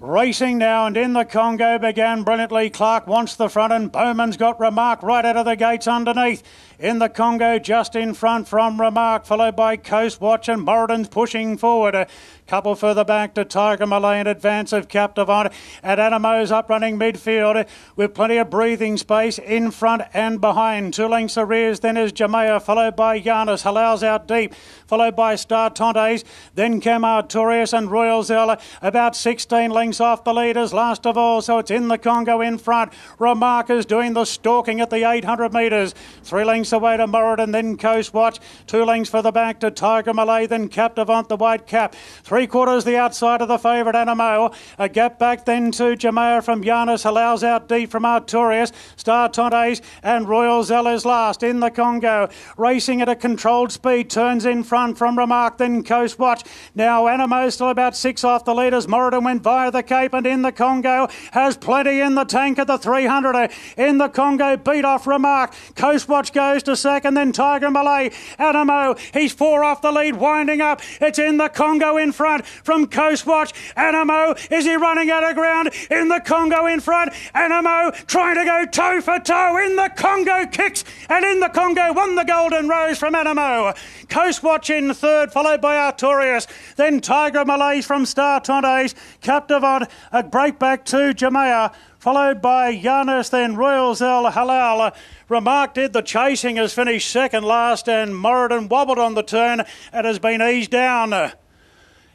Racing now and in the Congo began brilliantly. Clark wants the front and Bowman's got Remark right out of the gates underneath. In the Congo just in front from Remark followed by Coast Watch and Moradin's pushing forward. A couple further back to Tiger Malay in advance of Captivana and Anamo's up running midfield with plenty of breathing space in front and behind. Two lengths arrears then is Jamea followed by Giannis. Halal's out deep followed by Star Tontes then Camar Torres and Royal Zella about 16 lengths off the leaders last of all, so it's in the Congo in front. Remarkers doing the stalking at the 800 metres. Three lengths away to Moradin, then Coast Watch. Two lengths for the back to Tiger Malay, then Captivant, the white cap. Three quarters the outside of the favourite Animo. A gap back then to Jamea from Giannis, allows out deep from Arturius. Star Tontes and Royal Zellers last in the Congo. Racing at a controlled speed, turns in front from Remark, then Coast Watch. Now Animo still about six off the leaders. Moradin went via the the Cape and in the Congo. Has plenty in the tank at the 300 in the Congo. Beat off Remark. Coastwatch goes to second, then Tiger Malay. Animo, he's four off the lead, winding up. It's in the Congo in front from Coastwatch. Animo, is he running out of ground? In the Congo in front. Animo trying to go toe for toe in the Congo kicks and in the Congo won the Golden Rose from Animo. Coastwatch in third, followed by Artorias, Then Tiger Malays from Star Tontes. Captive a break back to Jamea, followed by Yannis, then Royals El Halal. Remark did the chasing has finished second last, and Moradin wobbled on the turn and has been eased down.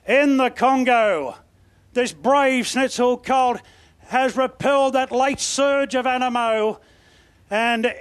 In the Congo, this brave Snitzel Colt has repelled that late surge of Animo and